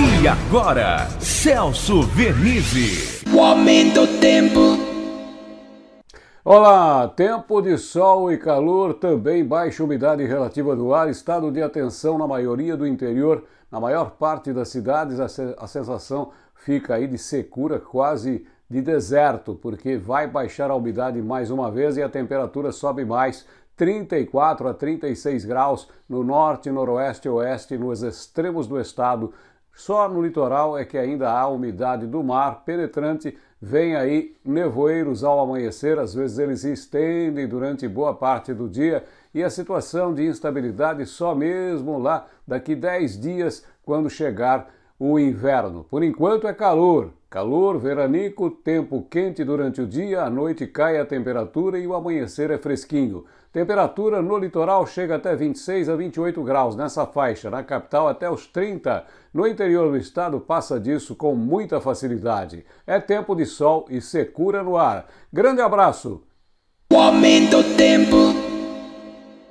E agora, Celso Vernizzi. O aumento do tempo. Olá, tempo de sol e calor, também baixa umidade relativa do ar, estado de atenção na maioria do interior, na maior parte das cidades a sensação fica aí de secura quase de deserto, porque vai baixar a umidade mais uma vez e a temperatura sobe mais, 34 a 36 graus no norte, noroeste e oeste, nos extremos do estado, só no litoral é que ainda há umidade do mar penetrante. Vem aí nevoeiros ao amanhecer, às vezes eles se estendem durante boa parte do dia e a situação de instabilidade só mesmo lá daqui 10 dias, quando chegar o inverno. Por enquanto é calor, calor veranico, tempo quente durante o dia, à noite cai a temperatura e o amanhecer é fresquinho. Temperatura no litoral chega até 26 a 28 graus nessa faixa, na capital até os 30. No interior do estado passa disso com muita facilidade. É tempo de sol e secura no ar. Grande abraço. O aumento tempo